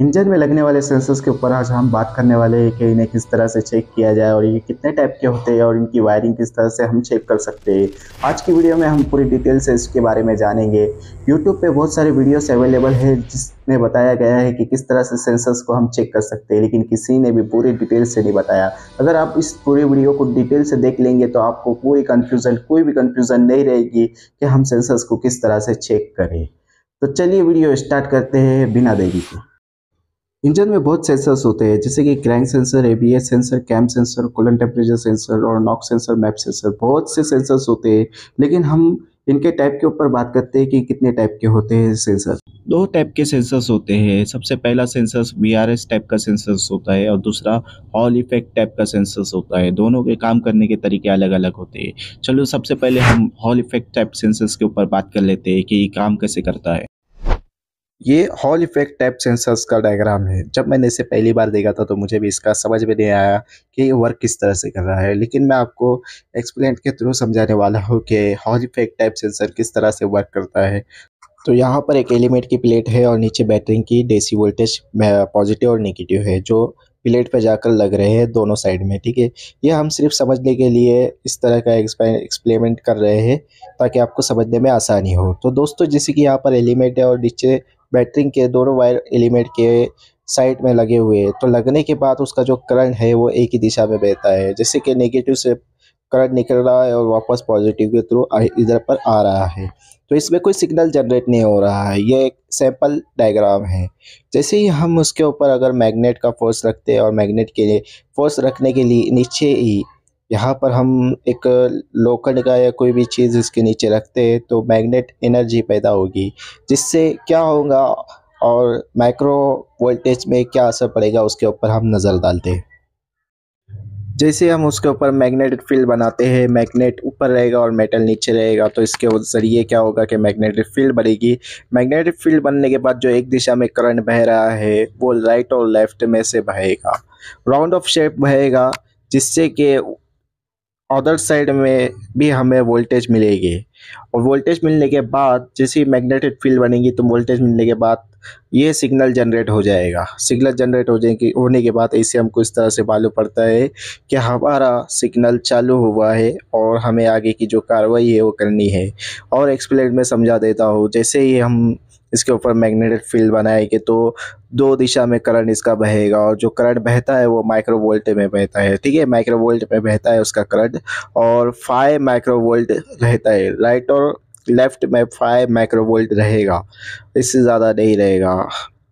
engine में लगने वाले सेंसर्स के ऊपर आज हम बात करने वाले हैं कि इन्हें किस तरह से चेक किया जाए और ये कितने टाइप के होते हैं और इनकी वायरिंग किस तरह से हम चेक कर सकते हैं आज की वीडियो में हम पूरी डिटेल से इसके बारे में जानेंगे यूट्यूब पे बहुत सारे वीडियोस अवेलेबल है जिसमें बताया गया है कि किस तरह से सेंसर्स को हम चेक कर सकते हैं लेकिन किसी ने भी पूरी डिटेल से नहीं बताया अगर आप इस पूरी वीडियो को डिटेल से देख लेंगे तो आपको पूरी कन्फ्यूज़न कोई भी कन्फ्यूज़न नहीं रहेगी कि हम सेंसर्स को किस तरह से चेक करें तो चलिए वीडियो स्टार्ट करते हैं बिना देरी के इंजन में बहुत सेंसर्स होते हैं जैसे कि crank sensor ABS sensor cam sensor coolant temperature sensor और नॉक सेंसर मैप सेंसर बहुत से सेंसर्स होते हैं लेकिन हम इनके टाइप के ऊपर बात करते हैं कि कितने टाइप के होते हैं सेंसर दो टाइप के सेंसर्स होते हैं सबसे पहला सेंसर वी टाइप का सेंसर्स होता है और दूसरा हॉल इफेक्ट टाइप का सेंसर्स होता है दोनों के काम करने के तरीके अलग अलग होते हैं चलो सबसे पहले हम हॉल इफेक्ट टाइप सेंसर्स के ऊपर बात कर लेते हैं कि ये काम कैसे करता है ये हॉल इफेक्ट टाइप सेंसर्स का डायग्राम है जब मैंने इसे पहली बार देखा था तो मुझे भी इसका समझ में नहीं आया कि ये वर्क किस तरह से कर रहा है लेकिन मैं आपको एक्सप्लेन के थ्रू समझाने वाला हूँ कि हॉल इफेक्ट टाइप सेंसर किस तरह से वर्क करता है तो यहाँ पर एक एलिमेंट की प्लेट है और नीचे बैटरी की डेसी वोल्टेज पॉजिटिव और निगेटिव है जो प्लेट पर जाकर लग रहे हैं दोनों साइड में ठीक है ये हम सिर्फ समझने के लिए इस तरह का एक्सपेरिमेंट कर रहे हैं ताकि आपको समझने में आसानी हो तो दोस्तों जैसे कि यहाँ पर एलिमेंट है और नीचे बैटरिंग के दोनों वायर एलिमेंट के साइड में लगे हुए हैं तो लगने के बाद उसका जो करंट है वो एक ही दिशा में बहता है जैसे कि नेगेटिव से करंट निकल रहा है और वापस पॉजिटिव के थ्रू इधर पर आ रहा है तो इसमें कोई सिग्नल जनरेट नहीं हो रहा है ये एक सैम्पल डायग्राम है जैसे ही हम उसके ऊपर अगर मैग्नेट का फोर्स रखते हैं और मैग्नेट के लिए फोर्स रखने के लिए नीचे ही यहाँ पर हम एक लोकड़ का या कोई भी चीज़ इसके नीचे रखते हैं तो मैग्नेट एनर्जी पैदा होगी जिससे क्या होगा और माइक्रो वोल्टेज में क्या असर पड़ेगा उसके ऊपर हम नज़र डालते हैं जैसे हम उसके ऊपर मैग्नेटिक फील्ड बनाते हैं मैग्नेट ऊपर रहेगा और मेटल नीचे रहेगा तो इसके ज़रिए क्या होगा कि मैग्नेटिक फील्ड बढ़ेगी मैग्नेटिक फील्ड बनने के बाद जो एक दिशा में करंट बह रहा है वो राइट और लेफ्ट में से बहेगा राउंड ऑफ शेप बहेगा जिससे कि अदर साइड में भी हमें वोल्टेज मिलेगी और वोल्टेज मिलने के बाद जैसी मैग्नेटिक फील्ड बनेगी तो वोल्टेज मिलने के बाद ये सिग्नल जनरेट हो जाएगा सिग्नल जनरेट हो जाएगी होने के बाद इससे हमको इस तरह से मालूम पड़ता है कि हमारा सिग्नल चालू हुआ है और हमें आगे की जो कार्रवाई है वो करनी है और एक्सप्लेन में समझा देता हूँ जैसे ही हम इसके ऊपर मैग्नेटिक फील्ड बनाएगी तो दो दिशा में करंट इसका बहेगा और जो करंट बहता है वो माइक्रो वोल्ट में बहता है ठीक है माइक्रो वोल्ट में बहता है उसका करंट और फाइव माइक्रो वोल्ट रहता है राइट और लेफ्ट में फाइव माइक्रो वोल्ट रहेगा इससे ज़्यादा नहीं रहेगा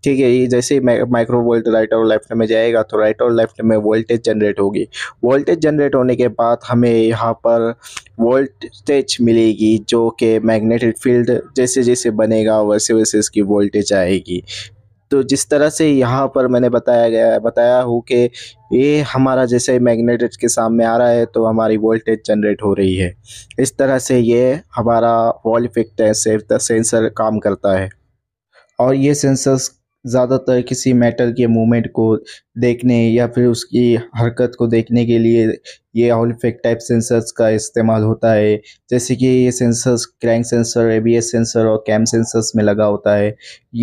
ठीक है ये जैसे माइक्रो वोल्ट राइट और लेफ्ट में जाएगा तो राइट और लेफ्ट में वोल्टेज जनरेट होगी वोल्टेज जनरेट होने के बाद हमें यहाँ पर वोल्टेज मिलेगी जो कि मैग्नेटिक फील्ड जैसे जैसे बनेगा वैसे वैसे इसकी वोल्टेज आएगी तो जिस तरह से यहाँ पर मैंने बताया गया बताया हूँ कि ये हमारा जैसे मैग्नेटिक के सामने आ रहा है तो हमारी वोल्टेज जनरेट हो रही है इस तरह से ये हमारा वॉल इफेक्ट सेंसर काम करता है और ये सेंसर्स ज़्यादातर किसी मेटल के मूवमेंट को देखने या फिर उसकी हरकत को देखने के लिए ये ऑल इफेक्ट टाइप सेंसर्स का इस्तेमाल होता है जैसे कि ये sensors crank sensor ABS sensor और कैम सेंसर्स में लगा होता है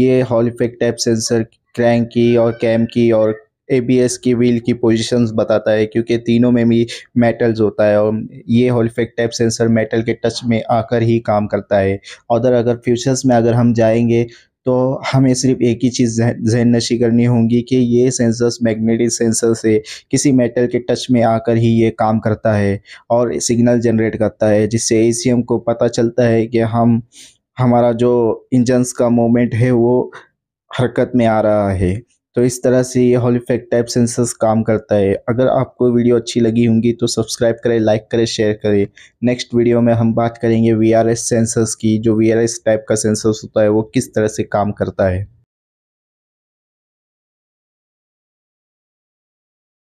ये Hall effect type sensor crank की और कैम की और एबीएस की व्हील की पोजीशंस बताता है क्योंकि तीनों में भी मेटल्स होता है और ये Hall effect type sensor metal के टच में आकर ही काम करता है और अगर फ्यूचर्स में अगर हम जाएंगे तो हमें सिर्फ एक ही चीज़ जहन नशी करनी होगी कि ये सेंसर्स मैग्नेटिक सेंसर से किसी मेटल के टच में आकर ही ये काम करता है और सिग्नल जनरेट करता है जिससे ए को पता चलता है कि हम हमारा जो इंजन्स का मोमेंट है वो हरकत में आ रहा है तो इस तरह से ये हॉलीफेक्ट टाइप सेंसर्स काम करता है अगर आपको वीडियो अच्छी लगी होंगी तो सब्सक्राइब करें लाइक करें शेयर करें नेक्स्ट वीडियो में हम बात करेंगे वी आर एस सेंसर्स की जो वी आर एस टाइप का सेंसर्स होता है वो किस तरह से काम करता है